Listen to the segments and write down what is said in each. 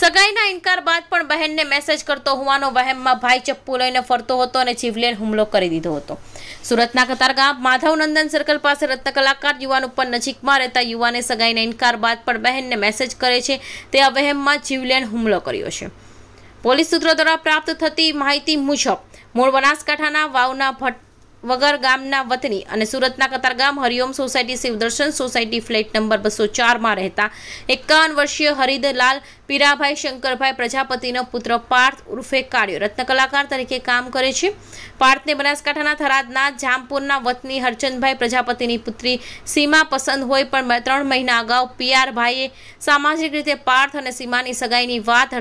સગાઈના ઇનકાર બાદ પણ બહેનને મેસેજ કરતો હોવાનો વહેમમાં ભાઈ ચપ્પુ લઈને ફરતો હતો અને જીવલેણ હુમલો કરી દીધો હતો સુરતના કતારગામ માધવનંદન સર્કલ પાસે રત્નકલાકાર યુવાન ઉપર નજીકમાં રહેતા યુવાને સગાઈના ઇનકાર બાદ પણ બહેનને મેસેજ કરે છે તે આ વહેમમાં જીવલેણ હુમલો કર્યો છે પોલીસ સૂત્રો દ્વારા પ્રાપ્ત થતી માહિતી મુજબ મૂળ બનાસકાંઠાના વાવના ભટ્ટ વગર ગામના વતની અને સુરતના Katargam Hariom society Shivdarshan society flat number બસો ચારમાં રહેતા એકાવન વર્ષીય હરિદલાલ પીરાભાઈ શંકરભાઈ પ્રજાપતિનો પુત્ર પાર્થ ઉર્ફે કાળ્યો રત્નકલાકાર તરીકે કામ કરે છે પાર્થને બનાસકાંઠાના થરાદના જામપુરના વતની હરચંદભાઈ પ્રજાપતિની પુત્રી સીમા પસંદ હોય પણ ત્રણ મહિના અગાઉ પીઆરભાઈએ સામાજિક રીતે પાર્થ અને સીમાની સગાઈની વાત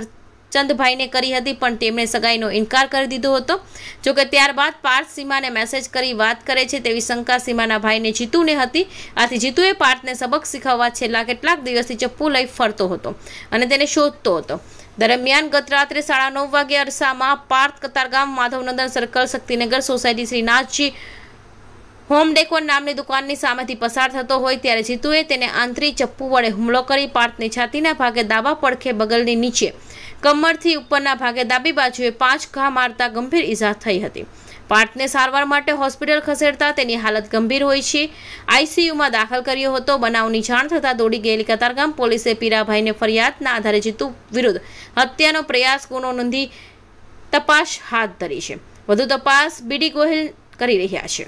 ચંદભાઈને કરી હતી પણ તેમણે સગાઈનો ઇનકાર કરી દીધો હતો જોકે ત્યારબાદ પાર્થ સીમાને મેસેજ કરી વાત કરે છે તેવી શંકા સીમાના ભાઈને જીતુને હતી આથી જીતુએ પાર્થને સબક શીખવવા છેલ્લા કેટલાક દિવસથી ચપ્પુ લઈ ફરતો હતો અને તેને શોધતો હતો દરમિયાન ગત રાત્રે સાડા નવ વાગે અરસામાં Parth Katargam Madhavnandan circle Shaktinagar society Shri Nathji home decor નામની દુકાનની સામેથી પસાર થતો હોય ત્યારે જીતુએ તેને આંતરી ચપ્પુ વડે હુમલો કરી પાર્થની છાતીના ભાગે દાબા પડખે બગલની નીચે કમરથી ઉપરના ભાગે ડાબી બાજુએ પાંચ ઘા મારતા ગંભીર ઈજા થઈ હતી પાર્થને સારવાર માટે હોસ્પિટલ ખસેડતા તેની હાલત ગંભીર હોય છે આઈસીયુમાં દાખલ કર્યો હતો બનાવની જાણ થતાં દોડી ગયેલી કતારગામ પોલીસે પીરાભાઈને ફરિયાદના આધારે જીતુ વિરુદ્ધ હત્યાનો પ્રયાસ ગુનો નોંધી તપાસ હાથ ધરી છે વધુ તપાસ બીડી ગોહિલ કરી રહ્યા છે